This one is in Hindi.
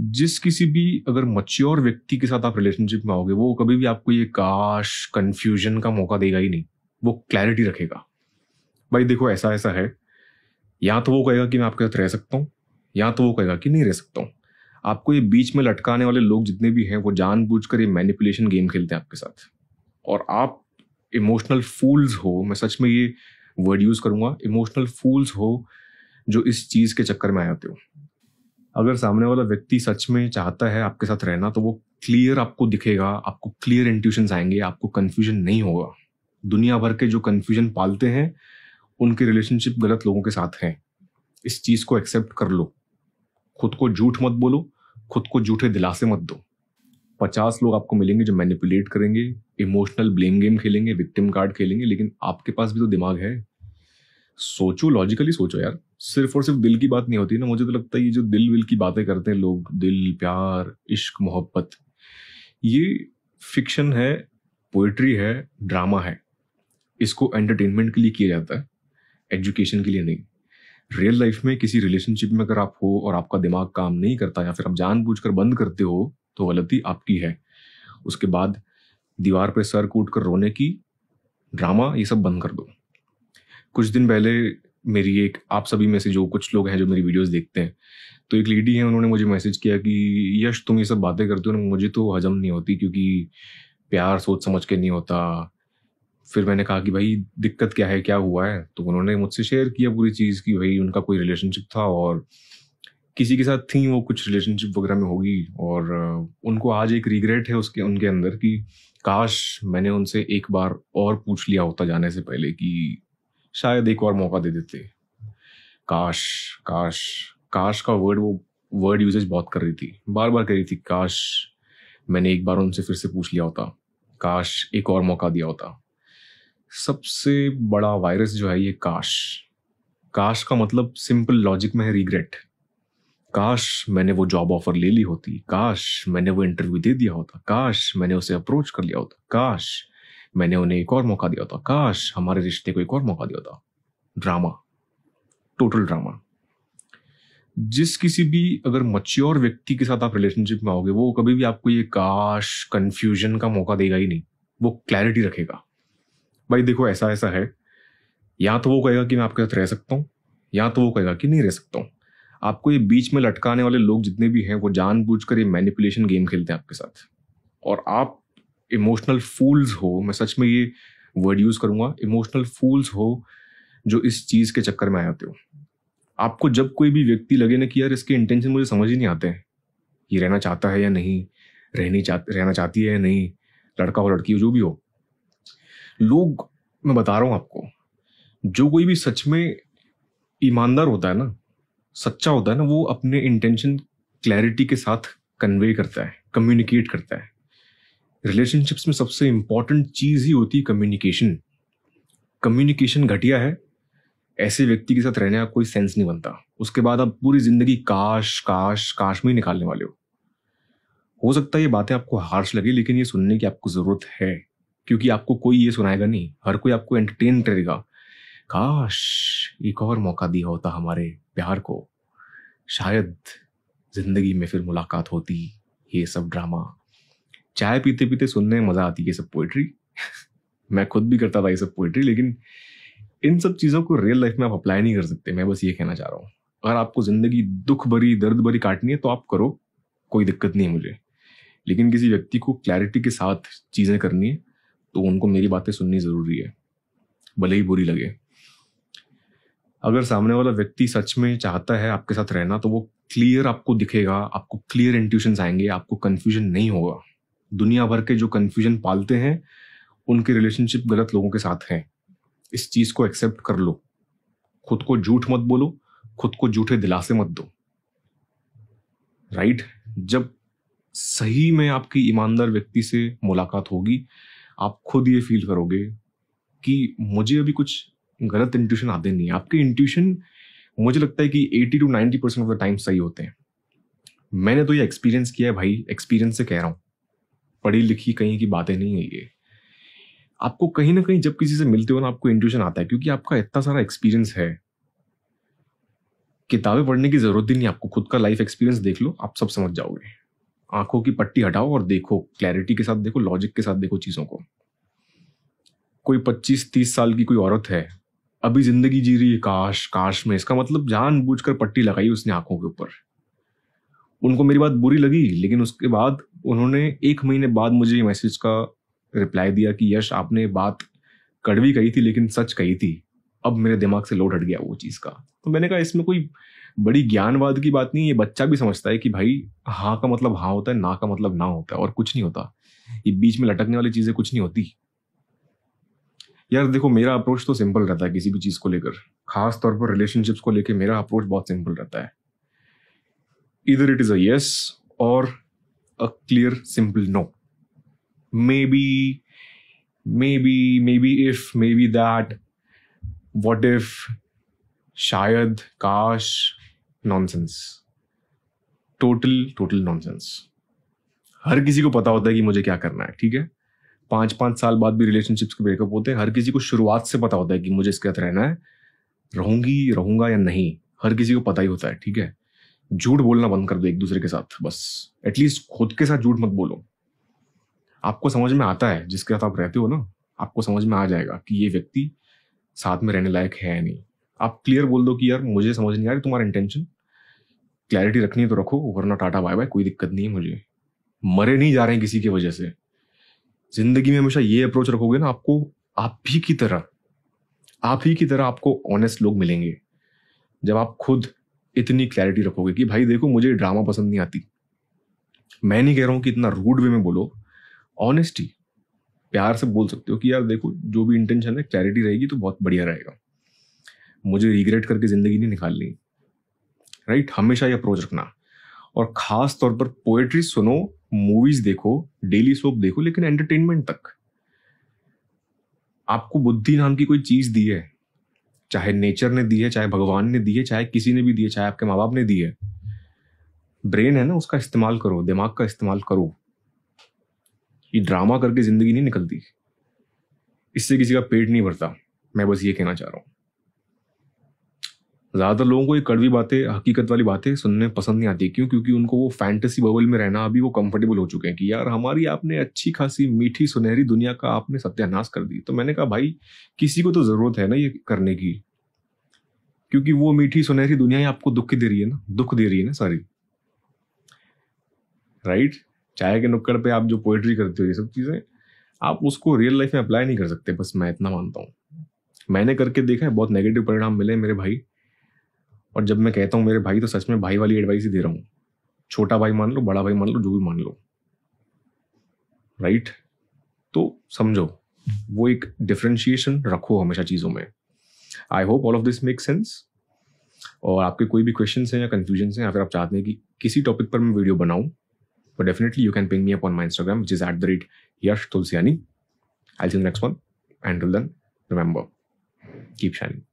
जिस किसी भी अगर मच्योर व्यक्ति के साथ आप रिलेशनशिप में आओगे वो कभी भी आपको ये काश कंफ्यूजन का मौका देगा ही नहीं वो क्लैरिटी रखेगा भाई देखो ऐसा ऐसा है या तो वो कहेगा कि मैं आपके साथ रह सकता हूँ या तो वो कहेगा कि नहीं रह सकता हूँ आपको ये बीच में लटकाने वाले लोग जितने भी हैं वो जानबूझकर ये मैनिपुलेशन गेम खेलते हैं आपके साथ और आप इमोशनल फूल्स हो मैं सच में ये वर्ड यूज़ करूँगा इमोशनल फूल्स हो जो इस चीज़ के चक्कर में आ जाते हो अगर सामने वाला व्यक्ति सच में चाहता है आपके साथ रहना तो वो क्लियर आपको दिखेगा आपको क्लियर इंट्यूशन आएंगे आपको कन्फ्यूजन नहीं होगा दुनिया भर के जो कन्फ्यूजन पालते हैं उनके रिलेशनशिप गलत लोगों के साथ हैं इस चीज़ को एक्सेप्ट कर लो खुद को झूठ मत बोलो खुद को झूठे दिलासे मत दो पचास लोग आपको मिलेंगे जो मैनिपुलेट करेंगे इमोशनल ब्लेम गेम खेलेंगे विक्टिम कार्ड खेलेंगे लेकिन आपके पास भी तो दिमाग है सोचो लॉजिकली सोचो यार सिर्फ और सिर्फ दिल की बात नहीं होती ना मुझे तो लगता है ये जो दिल विल की बातें करते हैं लोग दिल प्यार इश्क मोहब्बत ये फिक्शन है पोइट्री है ड्रामा है इसको एंटरटेनमेंट के लिए किया जाता है एजुकेशन के लिए नहीं रियल लाइफ में किसी रिलेशनशिप में अगर आप हो और आपका दिमाग काम नहीं करता या फिर आप कर बंद करते हो तो गलती आपकी है उसके बाद दीवार पर सर कूट कर रोने की ड्रामा ये सब बंद कर दो कुछ दिन पहले मेरी एक आप सभी में से जो कुछ लोग हैं जो मेरी वीडियोस देखते हैं तो एक लेडी है उन्होंने मुझे मैसेज किया कि यश तुम ये सब बातें करते हो ना मुझे तो हजम नहीं होती क्योंकि प्यार सोच समझ के नहीं होता फिर मैंने कहा कि भाई दिक्कत क्या है क्या हुआ है तो उन्होंने मुझसे शेयर किया पूरी चीज़ की भाई उनका कोई रिलेशनशिप था और किसी के साथ थी वो कुछ रिलेशनशिप वगैरह में होगी और उनको आज एक रिग्रेट है उसके उनके अंदर कि काश मैंने उनसे एक बार और पूछ लिया होता जाने से पहले कि शायद एक और मौका दे देते काश काश काश का वर्ड वो वर्ड यूजेज बहुत कर रही थी बार बार कर रही थी काश मैंने एक बार उनसे फिर से पूछ लिया होता काश एक और मौका दिया होता सबसे बड़ा वायरस जो है ये काश काश का मतलब सिंपल लॉजिक में है रिग्रेट काश मैंने वो जॉब ऑफर ले ली होती काश मैंने वो इंटरव्यू दे दिया होता काश मैंने उसे अप्रोच कर लिया होता काश मैंने उन्हें एक और मौका दिया था काश हमारे रिश्ते को एक और मौका दिया था ड्रामा टोटल ड्रामा जिस किसी भी अगर मच्योर व्यक्ति के साथ आप रिलेशनशिप में आओगे वो कभी भी आपको ये काश कंफ्यूजन का मौका देगा ही नहीं वो क्लैरिटी रखेगा भाई देखो ऐसा ऐसा है या तो वो कहेगा कि मैं आपके साथ रह सकता हूँ या तो वो कहेगा कि नहीं रह सकता हूँ आपको ये बीच में लटकाने वाले लोग जितने भी हैं वो जानबूझकर कर ये मैनिपुलेशन गेम खेलते हैं आपके साथ और आप इमोशनल फूल्स हो मैं सच में ये वर्ड यूज़ करूँगा इमोशनल फूल्स हो जो इस चीज़ के चक्कर में आ जाते हो आपको जब कोई भी व्यक्ति लगे ना कि यार इसके इंटेंशन मुझे समझ ही नहीं आते हैं ये रहना चाहता है या नहीं रहनी चाह रहना चाहती है या नहीं लड़का हो लड़की हो जो भी हो लोग मैं बता रहा हूँ आपको जो कोई भी सच में ईमानदार होता है ना सच्चा होता है ना वो अपने इंटेंशन क्लैरिटी के साथ कन्वे करता है कम्युनिकेट करता है रिलेशनशिप्स में सबसे इंपॉर्टेंट चीज़ ही होती है कम्युनिकेशन कम्युनिकेशन घटिया है ऐसे व्यक्ति के साथ रहने का कोई सेंस नहीं बनता उसके बाद आप पूरी ज़िंदगी काश काश काश में ही निकालने वाले हो हो सकता है ये बातें आपको हार्श लगे लेकिन ये सुनने की आपको ज़रूरत है क्योंकि आपको कोई ये सुनाएगा नहीं हर कोई आपको एंटरटेन करेगा काश एक और मौका दिया होता हमारे प्यार को शायद ज़िंदगी में फिर मुलाकात होती ये सब ड्रामा चाय पीते पीते सुनने में मज़ा आती है सब पोइट्री मैं खुद भी करता था ये सब पोइट्री लेकिन इन सब चीज़ों को रियल लाइफ में आप अप्लाई नहीं कर सकते मैं बस ये कहना चाह रहा हूँ अगर आपको ज़िंदगी दुख भरी दर्द भरी काटनी है तो आप करो कोई दिक्कत नहीं है मुझे लेकिन किसी व्यक्ति को क्लैरिटी के साथ चीज़ें करनी है तो उनको मेरी बातें सुननी ज़रूरी है भले ही बुरी लगे अगर सामने वाला व्यक्ति सच में चाहता है आपके साथ रहना तो वो क्लियर आपको दिखेगा आपको क्लियर इंट्यूशन आएंगे आपको कन्फ्यूजन नहीं होगा दुनिया भर के जो कन्फ्यूजन पालते हैं उनके रिलेशनशिप गलत लोगों के साथ हैं इस चीज़ को एक्सेप्ट कर लो खुद को झूठ मत बोलो खुद को झूठे दिलासे मत दो राइट जब सही में आपकी ईमानदार व्यक्ति से मुलाकात होगी आप खुद ये फील करोगे कि मुझे अभी कुछ गलत इंट्यूशन आते नहीं आपके इंट्यूशन मुझे लगता है कि 80 to 90 percent of the time सही होते हैं मैंने तो ये एक्सपीरियंस किया है भाई एक्सपीरियंस से कह रहा हूँ पढ़ी लिखी कहीं की बातें नहीं है ये आपको कहीं ना कहीं जब किसी से मिलते हो ना आपको इंट्यूशन आता है क्योंकि आपका इतना सारा एक्सपीरियंस है किताबें पढ़ने की जरूरत ही नहीं आपको खुद का लाइफ एक्सपीरियंस देख लो आप सब समझ जाओगे आंखों की पट्टी हटाओ और देखो क्लैरिटी के साथ देखो लॉजिक के साथ देखो चीज़ों को कोई पच्चीस तीस साल की कोई औरत है अभी जिंदगी जी रही है काश काश में इसका मतलब जानबूझकर पट्टी लगाई उसने आंखों के ऊपर उनको मेरी बात बुरी लगी लेकिन उसके बाद उन्होंने एक महीने बाद मुझे मैसेज का रिप्लाई दिया कि यश आपने बात कड़वी कही थी लेकिन सच कही थी अब मेरे दिमाग से लोड हट गया वो चीज़ का तो मैंने कहा इसमें कोई बड़ी ज्ञानवाद की बात नहीं ये बच्चा भी समझता है कि भाई हाँ का मतलब हाँ होता है ना का मतलब ना होता है और कुछ नहीं होता ये बीच में लटकने वाली चीज़ें कुछ नहीं होती यार देखो मेरा अप्रोच तो सिंपल रहता है किसी भी चीज़ को लेकर खास तौर पर रिलेशनशिप्स को लेकर मेरा अप्रोच बहुत सिंपल रहता है either it is a yes or a clear simple no maybe maybe maybe if maybe that what if shayad kash nonsense total total nonsense हर किसी को पता होता है कि मुझे क्या करना है ठीक है पांच पांच साल बाद भी रिलेशनशिप्स के ब्रेकअप होते हैं हर किसी को शुरुआत से पता होता है कि मुझे इसके साथ रहना है रहूंगी रहूंगा या नहीं हर किसी को पता ही होता है ठीक है झूठ बोलना बंद कर दो एक दूसरे के साथ बस एटलीस्ट खुद के साथ झूठ मत बोलो आपको समझ में आता है जिसके साथ आप रहते हो ना आपको समझ में आ जाएगा कि ये व्यक्ति साथ में रहने लायक है या नहीं आप क्लियर बोल दो कि यार मुझे समझ नहीं आ रही तुम्हारा इंटेंशन क्लैरिटी रखनी है तो रखो वरना टाटा बाय बाय कोई दिक्कत नहीं है मुझे मरे नहीं जा रहे हैं किसी की वजह से जिंदगी में हमेशा ये अप्रोच रखोगे ना आपको आप ही की तरह आप ही की तरह आपको ऑनेस्ट लोग मिलेंगे जब आप खुद इतनी क्लैरिटी रखोगे कि भाई देखो मुझे ड्रामा पसंद नहीं आती मैं नहीं कह रहा हूँ कि इतना रूड वे में बोलो ऑनेस्टी प्यार से बोल सकते हो कि यार देखो जो भी इंटेंशन है क्लैरिटी रहेगी तो बहुत बढ़िया रहेगा मुझे रिग्रेट करके ज़िंदगी नहीं निकालनी राइट हमेशा ये अप्रोच रखना और ख़ास तौर पर पोएट्री सुनो मूवीज़ देखो डेली सोप देखो लेकिन एंटरटेनमेंट तक आपको बुद्धि नाम की कोई चीज़ दी है चाहे नेचर ने दी है चाहे भगवान ने दी है चाहे किसी ने भी दी है चाहे आपके माँ बाप ने दी है ब्रेन है ना उसका इस्तेमाल करो दिमाग का इस्तेमाल करो ये ड्रामा करके ज़िंदगी नहीं निकलती इससे किसी का पेट नहीं भरता मैं बस ये कहना चाह रहा हूँ ज़्यादातर लोगों को ये कड़वी बातें हकीकत वाली बातें सुनने पसंद नहीं आती क्यों क्योंकि उनको वो फैंटेसी बबल में रहना अभी वो कंफर्टेबल हो चुके हैं कि यार हमारी आपने अच्छी खासी मीठी सुनहरी दुनिया का आपने सत्यानाश कर दी तो मैंने कहा भाई किसी को तो ज़रूरत है ना ये करने की क्योंकि वो मीठी सुनहरी दुनिया ही आपको दुख दे रही है ना दुख दे रही है ना सारी राइट चाय के नुक्कड़ पे आप जो पोइट्री करते हो ये सब चीज़ें आप उसको रियल लाइफ में अप्लाई नहीं कर सकते बस मैं इतना मानता हूँ मैंने करके देखा है बहुत नेगेटिव परिणाम मिले मेरे भाई और जब मैं कहता हूँ मेरे भाई तो सच में भाई वाली एडवाइस ही दे रहा हूँ छोटा भाई मान लो बड़ा भाई मान लो जो भी मान लो राइट तो समझो वो एक डिफ्रेंशिएशन रखो हमेशा चीज़ों में I hope all of this make sense और आपके कोई भी क्वेश्चन हैं या कन्फ्यूजन हैं अगर आप चाहते हैं कि किसी टॉपिक पर मैं वीडियो बनाऊँ तो definitely you can ping me upon my Instagram which is at the rate Yash Tulsiani I see next one and then remember keep shining